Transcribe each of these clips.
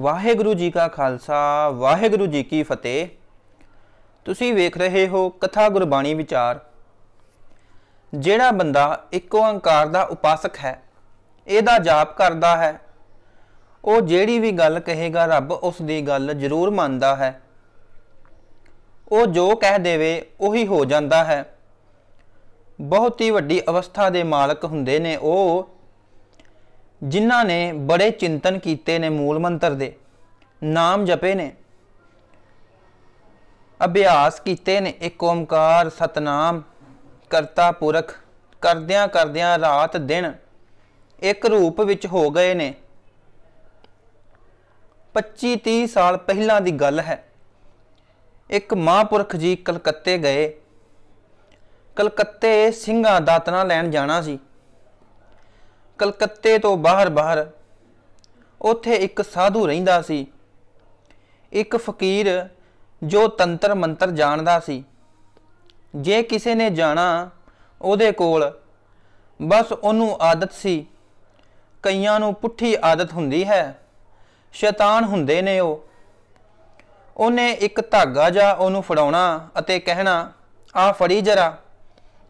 ਵਾਹਿਗੁਰੂ ਜੀ ਕਾ ਖਾਲਸਾ ਵਾਹਿਗੁਰੂ ਜੀ ਕੀ ਫਤਿਹ ਤੁਸੀਂ ਵੇਖ ਰਹੇ ਹੋ ਕਥਾ ਗੁਰਬਾਣੀ ਵਿਚਾਰ ਜਿਹੜਾ ਬੰਦਾ ਇੱਕ ਓੰਕਾਰ ਦਾ ਉਪਾਸਕ ਹੈ ਇਹਦਾ ਜਾਪ ਕਰਦਾ ਹੈ ਉਹ ਜਿਹੜੀ ਵੀ ਗੱਲ ਕਹੇਗਾ ਰੱਬ ਉਸ ਦੀ ਗੱਲ ਜ਼ਰੂਰ ਮੰਨਦਾ ਹੈ ਉਹ ਜੋ ਕਹਿ ਦੇਵੇ ਉਹੀ ਹੋ ਜਾਂਦਾ ਹੈ ਬਹੁਤ ਹੀ ਵੱਡੀ ਅਵਸਥਾ ਦੇ ਮਾਲਕ ਹੁੰਦੇ ਨੇ ਉਹ ਜਿਨ੍ਹਾਂ ਨੇ ਬੜੇ ਚਿੰਤਨ ਕੀਤੇ ਨੇ ਮੂਲ ਮੰਤਰ ਦੇ ਨਾਮ ਜਪੇ ਨੇ ਅਭਿਆਸ ਕੀਤੇ ਨੇ ਇੱਕ ਓਮਕਾਰ ਸਤਨਾਮ ਕਰਤਾ ਪੁਰਖ ਕਰਦਿਆਂ ਕਰਦਿਆਂ ਰਾਤ ਦਿਨ ਇੱਕ ਰੂਪ ਵਿੱਚ ਹੋ ਗਏ ਨੇ 25 30 ਸਾਲ ਪਹਿਲਾਂ ਦੀ ਗੱਲ ਹੈ ਇੱਕ ਮਹਾਂਪੁਰਖ ਜੀ ਕਲਕੱਤੇ ਗਏ ਕਲਕੱਤੇ ਸਿੰਘਾਂ ਦਾਤਨਾ ਲੈਣ ਜਾਣਾ ਸੀ ਕਲਕੱਤੇ ਤੋਂ ਬਾਹਰ ਬਾਹਰ ਉੱਥੇ ਇੱਕ ਸਾਧੂ ਰਹਿੰਦਾ ਸੀ ਇੱਕ ਫਕੀਰ ਜੋ ਤੰਤਰ ਮੰਤਰ ਜਾਣਦਾ ਸੀ ਜੇ ਕਿਸੇ ਨੇ ਜਾਣਾ ਉਹਦੇ ਕੋਲ ਬਸ ਉਹਨੂੰ ਆਦਤ ਸੀ ਕਈਆਂ ਨੂੰ ਪੁੱਠੀ ਆਦਤ ਹੁੰਦੀ ਹੈ ਸ਼ੈਤਾਨ ਹੁੰਦੇ ਨੇ ਉਹ ਉਹਨੇ ਇੱਕ ਧਾਗਾ ਜਾਂ ਉਹਨੂੰ ਫੜਾਉਣਾ ਅਤੇ ਕਹਿਣਾ ਆ ਫੜੀ ਜਰਾ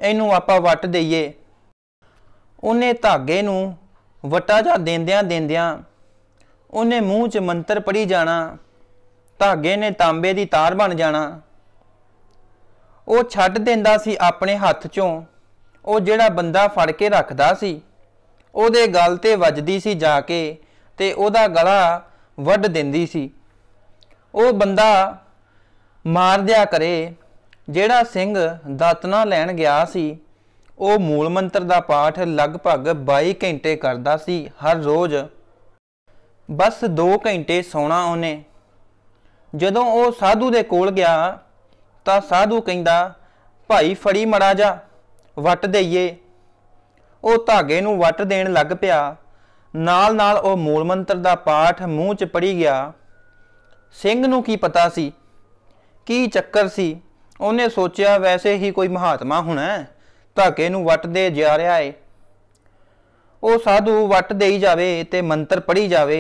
ਇਹਨੂੰ ਆਪਾਂ ਵੱਟ ਦਈਏ ਉਹਨੇ ਧਾਗੇ ਨੂੰ ਵਟਾ ਜਾ ਦੇਂਦਿਆਂ ਦੇਂਦਿਆਂ ਉਹਨੇ ਮੂੰਹ 'ਚ ਮੰਤਰ ਪੜੀ ਜਾਣਾ ਧਾਗੇ ਨੇ ਤਾਂਬੇ ਦੀ ਤਾਰ ਬਣ ਜਾਣਾ ਉਹ ਛੱਡ ਦਿੰਦਾ ਸੀ ਆਪਣੇ ਹੱਥ 'ਚੋਂ ਉਹ ਜਿਹੜਾ ਬੰਦਾ ਫੜ ਕੇ ਰੱਖਦਾ ਸੀ ਉਹਦੇ ਗਲ ਤੇ ਵੱਜਦੀ ਸੀ ਜਾ ਕੇ ਤੇ ਉਹਦਾ ਗਲਾ ਵੱਢ ਦਿੰਦੀ ਸੀ ਉਹ ਬੰਦਾ ਮਾਰ ਦਿਆ ਕਰੇ ਜਿਹੜਾ ਸਿੰਘ ਦਾਤਨਾ ਲੈਣ ਗਿਆ ਸੀ ਉਹ ਮੂਲ ਮੰਤਰ ਦਾ ਪਾਠ ਲਗਭਗ 22 ਘੰਟੇ ਕਰਦਾ ਸੀ ਹਰ ਰੋਜ਼ ਬਸ 2 ਘੰਟੇ ਸੌਣਾ ਉਹਨੇ ਜਦੋਂ ਉਹ ਸਾਧੂ ਦੇ ਕੋਲ ਗਿਆ ਤਾਂ ਸਾਧੂ ਕਹਿੰਦਾ ਭਾਈ ਫੜੀ ਮੜਾ ਜਾ ਵੱਟ ਦੇਈਏ ਉਹ ਧਾਗੇ ਨੂੰ ਵੱਟ ਦੇਣ ਲੱਗ ਪਿਆ ਨਾਲ ਨਾਲ ਉਹ ਮੂਲ ਮੰਤਰ ਦਾ ਪਾਠ ਮੂੰਹ 'ਚ ਪੜੀ ਗਿਆ ਸਿੰਘ ਨੂੰ ਕੀ ਪਤਾ ਸੀ ਕੀ ਚੱਕਰ ਸੀ ਉਹਨੇ ਸੋਚਿਆ ਵੈਸੇ ਹੀ ਕੋਈ ਮਹਾਤਮਾ ਹੋਣਾ ਧਾਕੇ ਨੂੰ ਵੱਟਦੇ ਜਾ ਰਿਹਾ ਏ ਉਹ ਸਾਧੂ ਵੱਟ ਦੇਈ ਜਾਵੇ ਤੇ ਮੰਤਰ ਪੜੀ ਜਾਵੇ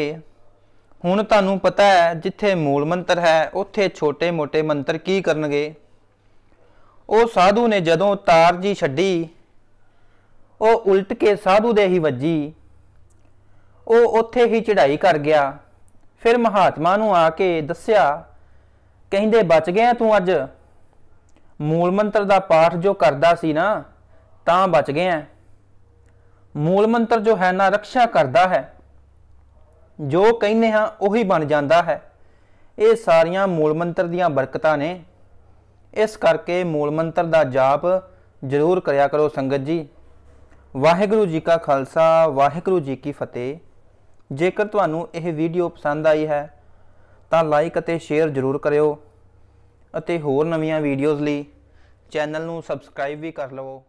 ਹੁਣ ਤੁਹਾਨੂੰ ਪਤਾ ਹੈ ਜਿੱਥੇ ਮੂਲ ਮੰਤਰ ਹੈ ਉੱਥੇ ਛੋਟੇ-ਮੋਟੇ ਮੰਤਰ ਕੀ ਕਰਨਗੇ ਉਹ ਸਾਧੂ ਨੇ ਜਦੋਂ ਤਾਰ ਜੀ ਛੱਡੀ ਉਹ ਉਲਟ ਕੇ ਸਾਧੂ ਦੇ ਹੀ ਵੱਜੀ ਉਹ ਉੱਥੇ ਹੀ ਚੜ੍ਹਾਈ ਕਰ ਗਿਆ ਫਿਰ ਮਹਾਤਮਾ ਨੂੰ ਆ ਕੇ ਦੱਸਿਆ ਕਹਿੰਦੇ ਬਚ ਗਿਆ ਤੂੰ ਅੱਜ ਮੂਲ ਮੰਤਰ ਦਾ ਪਾਠ ਜੋ ਕਰਦਾ ਸੀ ਨਾ ਤਾਂ ਬਚ ਗਏ ਆ ਮੂਲ ਮੰਤਰ ਜੋ ਹੈ ਨਾ ਰੱਖਿਆ ਕਰਦਾ ਹੈ ਜੋ ਕਹਿੰਨੇ ਹਾਂ ਉਹੀ ਬਣ ਜਾਂਦਾ ਹੈ ਇਹ ਸਾਰੀਆਂ ਮੂਲ ਮੰਤਰ ਦੀਆਂ ਬਰਕਤਾਂ ਨੇ ਇਸ ਕਰਕੇ ਮੂਲ ਮੰਤਰ ਦਾ ਜਾਪ ਜ਼ਰੂਰ ਕਰਿਆ ਕਰੋ ਸੰਗਤ ਜੀ ਵਾਹਿਗੁਰੂ ਜੀ ਕਾ ਖਾਲਸਾ ਵਾਹਿਗੁਰੂ ਜੀ ਕੀ ਫਤਿਹ ਜੇਕਰ ਤੁਹਾਨੂੰ ਇਹ ਵੀਡੀਓ ਪਸੰਦ ਆਈ ਹੈ ਤਾਂ ਲਾਈਕ ਅਤੇ ਸ਼ੇਅਰ ਜ਼ਰੂਰ ਕਰਿਓ ਅਤੇ ਹੋਰ ਨਵੀਆਂ ਵੀਡੀਓਜ਼ ਲਈ ਚੈਨਲ ਨੂੰ ਸਬਸਕ੍ਰਾਈਬ ਵੀ ਕਰ ਲਵੋ